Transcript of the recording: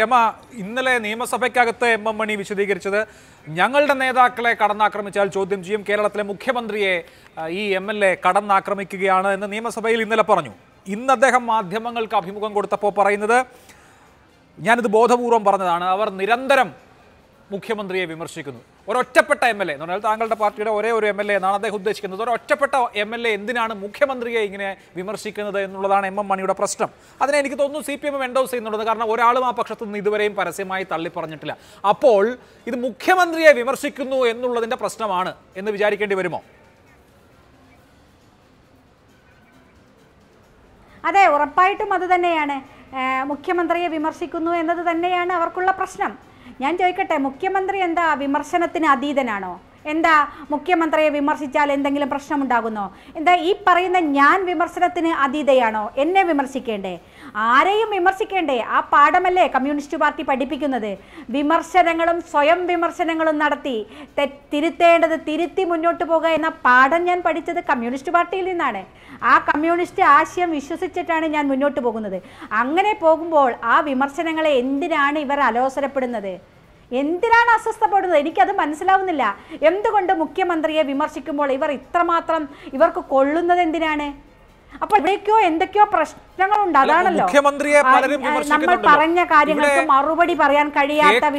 രമ ഇന്നലെ നിയമസഭയ്ക്കകത്ത് M M മണി വിശദീകരിച്ചത് ഞങ്ങളുടെ നേതാക്കളെ കടന്നാക്രമിച്ചാൽ ചോദ്യം ചെയ്യും കേരളത്തിലെ മുഖ്യമന്ത്രിയെ ഈ എം എൽ എ കടന്നാക്രമിക്കുകയാണ് എന്ന് നിയമസഭയിൽ ഇന്നലെ പറഞ്ഞു ഇന്ന് അദ്ദേഹം മാധ്യമങ്ങൾക്ക് അഭിമുഖം കൊടുത്തപ്പോൾ പറയുന്നത് ഞാനിത് ബോധപൂർവം പറഞ്ഞതാണ് അവർ നിരന്തരം മുഖ്യമന്ത്രിയെ വിമർശിക്കുന്നു ഒരൊറ്റപ്പെട്ട എം എൽ എ എന്ന് പറഞ്ഞാൽ താങ്കളുടെ പാർട്ടിയുടെ ഒരേ ഒരു എം എൽ എ എന്നാണ് അദ്ദേഹം ഉദ്ദേശിക്കുന്നത് ഒരൊറ്റപ്പെട്ട എം എൽ എ എന്തിനാണ് മുഖ്യമന്ത്രിയെ ഇങ്ങനെ വിമർശിക്കുന്നത് എന്നുള്ളതാണ് എം എം മണിയുടെ പ്രശ്നം അതിനെ എനിക്ക് തോന്നുന്നു സി പി എം എൻഡോസ് ചെയ്യുന്നുണ്ട് കാരണം ഒരാളും ആ പക്ഷത്തു നിന്ന് ഇതുവരെയും പരസ്യമായി തള്ളിപ്പറഞ്ഞിട്ടില്ല അപ്പോൾ ഇത് മുഖ്യമന്ത്രിയെ വിമർശിക്കുന്നു എന്നുള്ളതിൻ്റെ പ്രശ്നമാണ് എന്ന് വിചാരിക്കേണ്ടി വരുമോ അതെ ഉറപ്പായിട്ടും അത് തന്നെയാണ് മുഖ്യമന്ത്രിയെ വിമർശിക്കുന്നു എന്നത് തന്നെയാണ് അവർക്കുള്ള പ്രശ്നം ഞാൻ ചോദിക്കട്ടെ മുഖ്യമന്ത്രി എന്താ വിമർശനത്തിന് അതീതനാണോ എന്താ മുഖ്യമന്ത്രിയെ വിമർശിച്ചാൽ എന്തെങ്കിലും പ്രശ്നമുണ്ടാകുന്നോ എന്താ ഈ പറയുന്ന ഞാൻ വിമർശനത്തിന് അതീതയാണോ എന്നെ വിമർശിക്കേണ്ടേ ആരെയും വിമർശിക്കേണ്ടേ ആ പാഠമല്ലേ കമ്മ്യൂണിസ്റ്റ് പാർട്ടി പഠിപ്പിക്കുന്നത് വിമർശനങ്ങളും സ്വയം വിമർശനങ്ങളും നടത്തി തിരുത്തേണ്ടത് തിരുത്തി മുന്നോട്ട് പോകുക എന്ന പാഠം ഞാൻ പഠിച്ചത് കമ്മ്യൂണിസ്റ്റ് പാർട്ടിയിൽ നിന്നാണ് ആ കമ്മ്യൂണിസ്റ്റ് ആശയം വിശ്വസിച്ചിട്ടാണ് ഞാൻ മുന്നോട്ട് പോകുന്നത് അങ്ങനെ പോകുമ്പോൾ ആ വിമർശനങ്ങളെ എന്തിനാണ് ഇവർ അലോസരപ്പെടുന്നത് എന്തിനാണ് അസ്വസ്ഥപ്പെടുന്നത് എനിക്കത് മനസ്സിലാവുന്നില്ല എന്തുകൊണ്ട് മുഖ്യമന്ത്രിയെ വിമർശിക്കുമ്പോൾ ഇവർ ഇത്രമാത്രം ഇവർക്ക് കൊള്ളുന്നത് എന്തിനാണ് അപ്പൊ ഇവിടേക്കോ എന്തൊക്കെയോ പ്രശ്നങ്ങളുണ്ട് അതാണല്ലോ നമ്മൾ പറഞ്ഞ കാര്യങ്ങൾക്ക് മറുപടി പറയാൻ കഴിയാത്ത